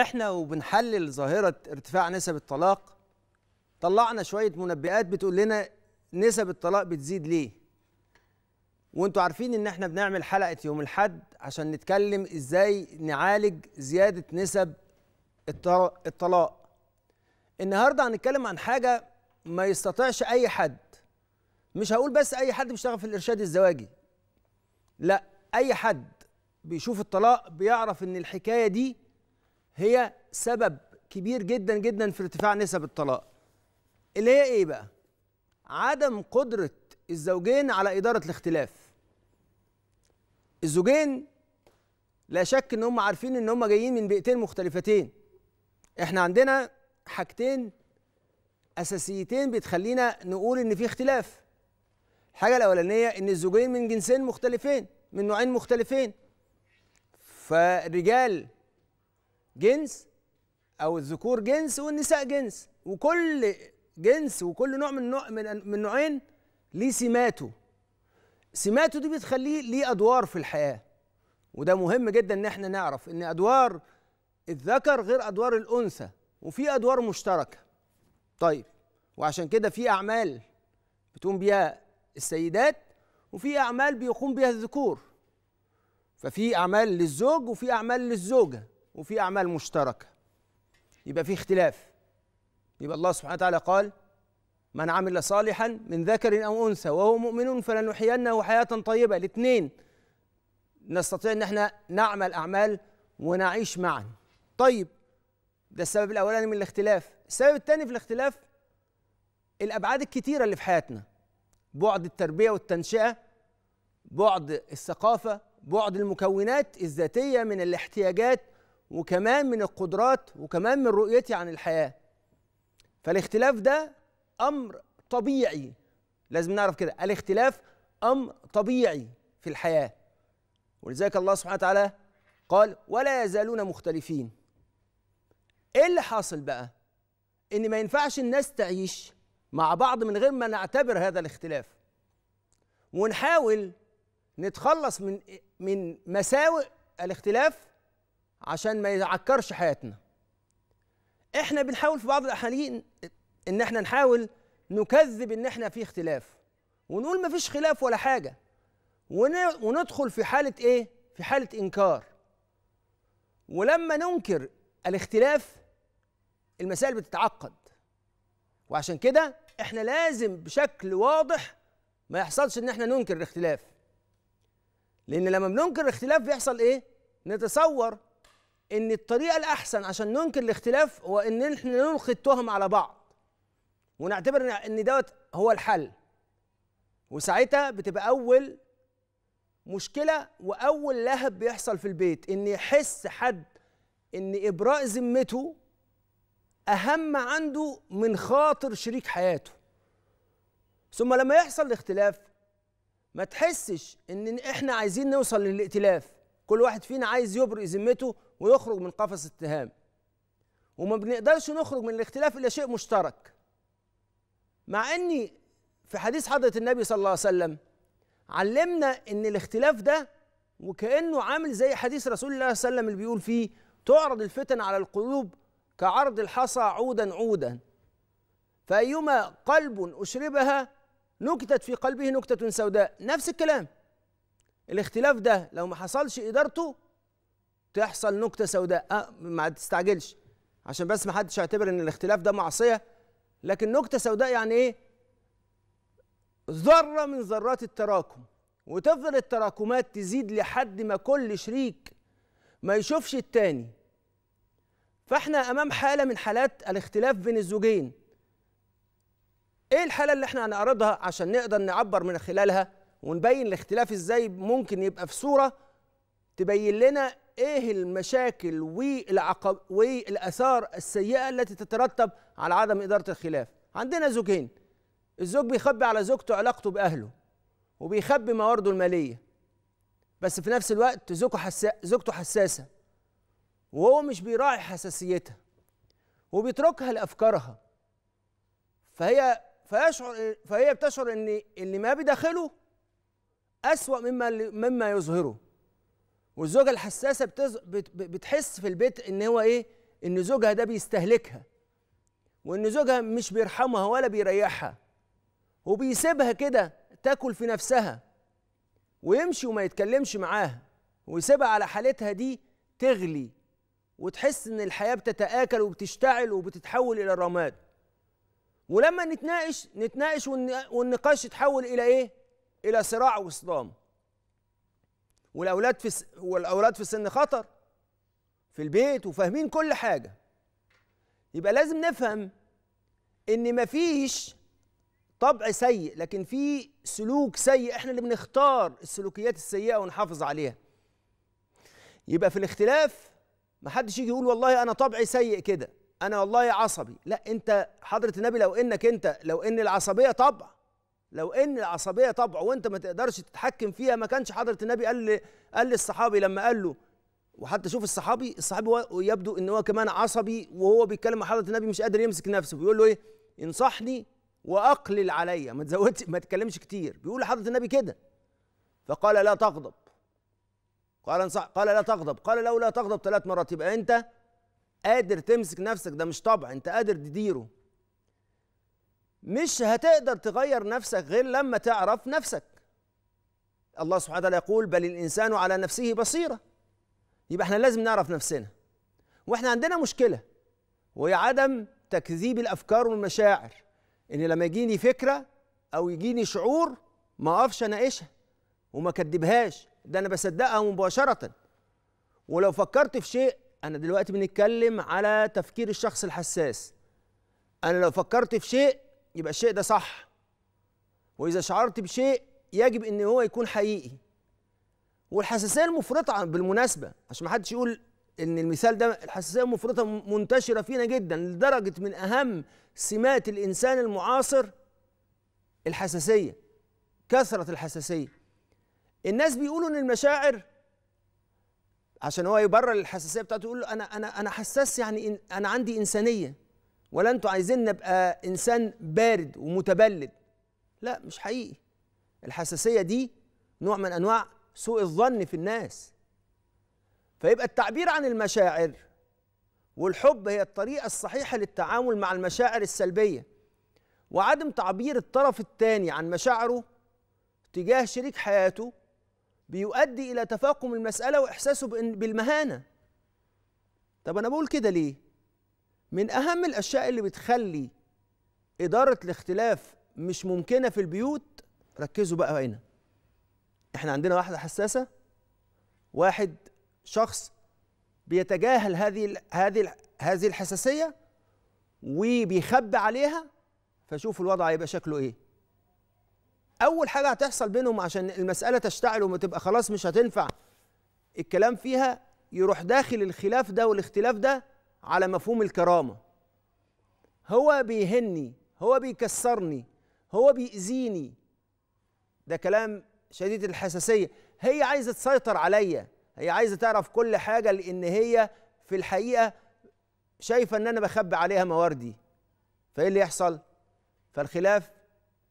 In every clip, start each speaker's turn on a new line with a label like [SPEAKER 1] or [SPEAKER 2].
[SPEAKER 1] احنا وبنحلل ظاهره ارتفاع نسب الطلاق طلعنا شويه منبئات بتقول لنا نسب الطلاق بتزيد ليه وانتوا عارفين ان احنا بنعمل حلقه يوم الاحد عشان نتكلم ازاي نعالج زياده نسب الطلاق النهارده هنتكلم عن حاجه ما يستطيعش اي حد مش هقول بس اي حد بيشتغل في الارشاد الزواجي لا اي حد بيشوف الطلاق بيعرف ان الحكايه دي هي سبب كبير جدا جدا في ارتفاع نسب الطلاق اللي هي ايه بقى عدم قدرة الزوجين على إدارة الاختلاف الزوجين لا شك ان هم عارفين ان هم جايين من بيئتين مختلفتين احنا عندنا حاجتين اساسيتين بتخلينا نقول ان في اختلاف الحاجه الاولانيه ان الزوجين من جنسين مختلفين من نوعين مختلفين فالرجال جنس او الذكور جنس والنساء جنس وكل جنس وكل نوع من نوع من من نوعين ليه سماته سماته دي بتخليه ليه ادوار في الحياه وده مهم جدا ان احنا نعرف ان ادوار الذكر غير ادوار الانثى وفي ادوار مشتركه طيب وعشان كده في اعمال بتقوم بيها السيدات وفي اعمال بيقوم بيها الذكور ففي اعمال للزوج وفي اعمال للزوجه وفي أعمال مشتركة يبقى في اختلاف يبقى الله سبحانه وتعالى قال من عمل صالحا من ذكر أو أنثى وهو مؤمن فلنحيينه حياة طيبة الاثنين نستطيع أن احنا نعمل أعمال ونعيش معا طيب ده السبب الأولاني من الاختلاف السبب الثاني في الاختلاف الأبعاد الكثيره اللي في حياتنا بعد التربية والتنشئة بعد الثقافة بعد المكونات الذاتية من الاحتياجات وكمان من القدرات وكمان من رؤيتي عن الحياه فالاختلاف ده امر طبيعي لازم نعرف كده الاختلاف امر طبيعي في الحياه ولذلك الله سبحانه وتعالى قال ولا يزالون مختلفين ايه اللي حاصل بقى ان ما ينفعش الناس تعيش مع بعض من غير ما نعتبر هذا الاختلاف ونحاول نتخلص من من مساوئ الاختلاف عشان ما يعكرش حياتنا احنا بنحاول في بعض الاحيان ان احنا نحاول نكذب ان احنا في اختلاف ونقول ما فيش خلاف ولا حاجه وندخل في حاله ايه في حاله انكار ولما ننكر الاختلاف المسائل بتتعقد وعشان كده احنا لازم بشكل واضح ما يحصلش ان احنا ننكر الاختلاف لان لما بننكر الاختلاف بيحصل ايه نتصور ان الطريقه الاحسن عشان ننكر الاختلاف هو ان احنا نلقي التهم على بعض ونعتبر ان دوت هو الحل وساعتها بتبقى اول مشكله واول لهب بيحصل في البيت ان يحس حد ان ابراء ذمته اهم عنده من خاطر شريك حياته ثم لما يحصل الاختلاف ما تحسش ان احنا عايزين نوصل للائتلاف كل واحد فينا عايز يبرئ ذمته ويخرج من قفص اتهام وما بنقدرش نخرج من الاختلاف الا شيء مشترك مع اني في حديث حضره النبي صلى الله عليه وسلم علمنا ان الاختلاف ده وكانه عامل زي حديث رسول الله صلى الله عليه وسلم اللي بيقول فيه تعرض الفتن على القلوب كعرض الحصى عودا عودا فايما قلب اشربها نكتت في قلبه نكته سوداء نفس الكلام الاختلاف ده لو ما حصلش ادارته تحصل نكته سوداء أه ما تستعجلش عشان بس ما حدش يعتبر ان الاختلاف ده معصيه لكن نكته سوداء يعني ايه ذره من ذرات التراكم وتفضل التراكمات تزيد لحد ما كل شريك ما يشوفش التاني فاحنا امام حاله من حالات الاختلاف بين الزوجين ايه الحاله اللي احنا هنعرضها عشان نقدر نعبر من خلالها ونبين الاختلاف ازاي ممكن يبقى في صوره تبين لنا ايه المشاكل والعقب والاثار السيئه التي تترتب على عدم اداره الخلاف عندنا زوجين الزوج بيخبي على زوجته علاقته باهله وبيخبي موارده الماليه بس في نفس الوقت زوجته حسا... زوجته حساسه وهو مش بيراعي حساسيتها وبيتركها لافكارها فهي فيشعر فهي بتشعر ان اللي ما بداخله اسوا مما مما يظهره والزوجه الحساسه بتز... بت... بتحس في البيت ان هو ايه ان زوجها ده بيستهلكها وان زوجها مش بيرحمها ولا بيريحها وبيسيبها كده تاكل في نفسها ويمشي وما يتكلمش معاها ويسيبها على حالتها دي تغلي وتحس ان الحياه بتتاكل وبتشتعل وبتتحول الى رماد ولما نتناقش نتناقش والنقاش يتحول الى ايه الى صراع وصدام والاولاد في س... والاولاد في سن خطر في البيت وفاهمين كل حاجه يبقى لازم نفهم ان مفيش طبع سيء لكن في سلوك سيء احنا اللي بنختار السلوكيات السيئه ونحافظ عليها يبقى في الاختلاف محدش يجي يقول والله انا طبعي سيء كده انا والله عصبي لا انت حضره النبي لو انك انت لو ان العصبيه طبع لو ان العصبيه طبع وانت ما تقدرش تتحكم فيها ما كانش حضره النبي قال لي قال للصحابي لما قال له وحتى شوف الصحابي الصحابي يبدو ان هو كمان عصبي وهو بيتكلم مع حضره النبي مش قادر يمسك نفسه بيقول له ايه انصحني واقلل عليا ما تزودش ما تتكلمش كتير بيقول لحضره النبي كده فقال لا تغضب قال انصح قال لا تغضب قال لو لا تغضب ثلاث مرات يبقى انت قادر تمسك نفسك ده مش طبع انت قادر تديره مش هتقدر تغير نفسك غير لما تعرف نفسك الله سبحانه وتعالى يقول بل الإنسان على نفسه بصيرة يبقى احنا لازم نعرف نفسنا واحنا عندنا مشكلة وهي عدم تكذيب الأفكار والمشاعر إن لما يجيني فكرة أو يجيني شعور ما أقفش أناقشها وما كدبهاش ده أنا بصدقها مباشرة ولو فكرت في شيء أنا دلوقتي بنتكلم على تفكير الشخص الحساس أنا لو فكرت في شيء يبقى الشيء ده صح واذا شعرت بشيء يجب ان هو يكون حقيقي والحساسيه المفرطه بالمناسبه عشان ما حدش يقول ان المثال ده الحساسيه المفرطه منتشره فينا جدا لدرجه من اهم سمات الانسان المعاصر الحساسيه كثره الحساسيه الناس بيقولوا ان المشاعر عشان هو يبرر الحساسيه بتاعته يقول له انا انا انا حساس يعني انا عندي انسانيه ولا انتوا عايزين نبقى انسان بارد ومتبلد لا مش حقيقي الحساسيه دي نوع من انواع سوء الظن في الناس فيبقى التعبير عن المشاعر والحب هي الطريقه الصحيحه للتعامل مع المشاعر السلبيه وعدم تعبير الطرف الثاني عن مشاعره تجاه شريك حياته بيؤدي الى تفاقم المساله واحساسه بالمهانه طب انا بقول كده ليه من اهم الاشياء اللي بتخلي اداره الاختلاف مش ممكنه في البيوت ركزوا بقى هنا احنا عندنا واحده حساسه واحد شخص بيتجاهل هذه هذه هذه الحساسيه وبيخبي عليها فشوفوا الوضع هيبقى شكله ايه اول حاجه هتحصل بينهم عشان المساله تشتعل وما تبقى خلاص مش هتنفع الكلام فيها يروح داخل الخلاف ده والاختلاف ده على مفهوم الكرامه هو بيهني هو بيكسرني هو بيأذيني ده كلام شديد الحساسيه هي عايزه تسيطر عليا هي عايزه تعرف كل حاجه لان هي في الحقيقه شايفه ان انا بخبي عليها مواردي فايه اللي يحصل فالخلاف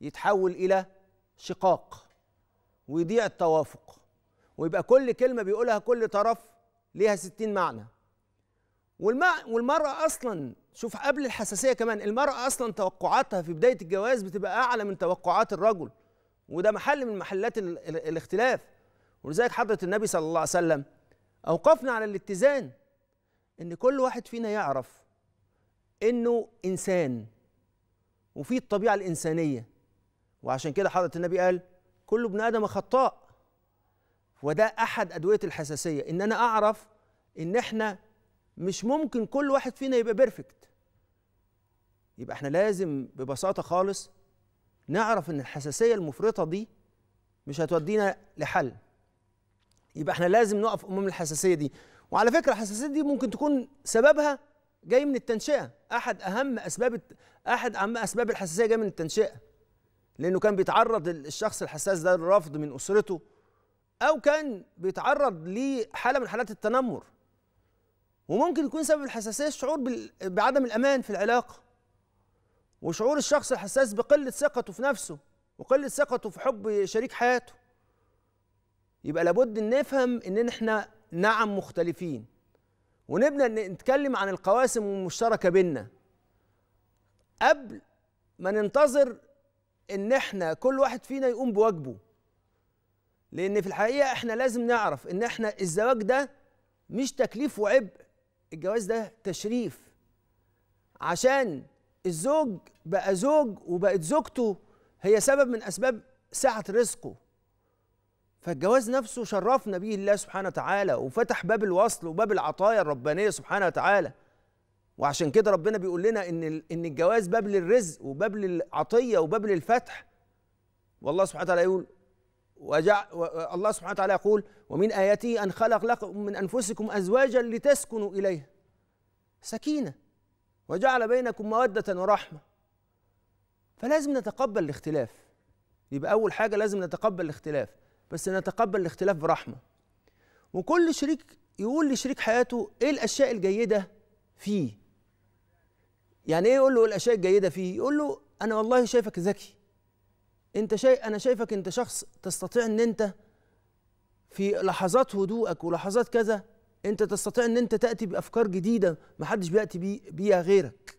[SPEAKER 1] يتحول الى شقاق ويضيع التوافق ويبقى كل كلمه بيقولها كل طرف ليها ستين معنى والمرأة أصلا شوف قبل الحساسية كمان المرأة أصلا توقعاتها في بداية الجواز بتبقى أعلى من توقعات الرجل وده محل من محلات الاختلاف ولذلك حضرة النبي صلى الله عليه وسلم أوقفنا على الاتزان إن كل واحد فينا يعرف إنه إنسان وفي الطبيعة الإنسانية وعشان كده حضرة النبي قال كل ابن آدم خطاء وده أحد أدوية الحساسية إن أنا أعرف إن إحنا مش ممكن كل واحد فينا يبقى بيرفكت يبقى احنا لازم ببساطه خالص نعرف ان الحساسيه المفرطه دي مش هتودينا لحل يبقى احنا لازم نقف امام الحساسيه دي وعلى فكره الحساسيه دي ممكن تكون سببها جاي من التنشئه احد اهم اسباب احد اهم اسباب الحساسيه جاي من التنشئه لانه كان بيتعرض الشخص الحساس ده للرفض من اسرته او كان بيتعرض لحاله من حالات التنمر وممكن يكون سبب الحساسيه الشعور بعدم الامان في العلاقه وشعور الشخص الحساس بقله ثقته في نفسه وقله ثقته في حب شريك حياته يبقى لابد ان نفهم ان احنا نعم مختلفين ونبدا نتكلم عن القواسم المشتركه بينا قبل ما ننتظر ان احنا كل واحد فينا يقوم بواجبه لان في الحقيقه احنا لازم نعرف ان احنا الزواج ده مش تكليف وعبء الجواز ده تشريف عشان الزوج بقى زوج وبقت زوجته هي سبب من اسباب سعه رزقه فالجواز نفسه شرفنا به الله سبحانه وتعالى وفتح باب الوصل وباب العطايا الربانيه سبحانه وتعالى وعشان كده ربنا بيقول لنا ان ان الجواز باب للرزق وباب للعطيه وباب للفتح والله سبحانه وتعالى يقول وجع الله سبحانه وتعالى يقول ومن آياته أن خلق لكم من أنفسكم أزواجا لتسكنوا إليها سكينة وجعل بينكم مودة ورحمة فلازم نتقبل الاختلاف يبقى أول حاجة لازم نتقبل الاختلاف بس نتقبل الاختلاف برحمة وكل شريك يقول لشريك حياته إيه الأشياء الجيدة فيه يعني إيه يقول له إيه الأشياء الجيدة فيه يقول له أنا والله شايفك ذكي انت شيء انا شايفك انت شخص تستطيع ان انت في لحظات هدوءك ولحظات كذا انت تستطيع ان انت تاتي بافكار جديده محدش بياتي بيها غيرك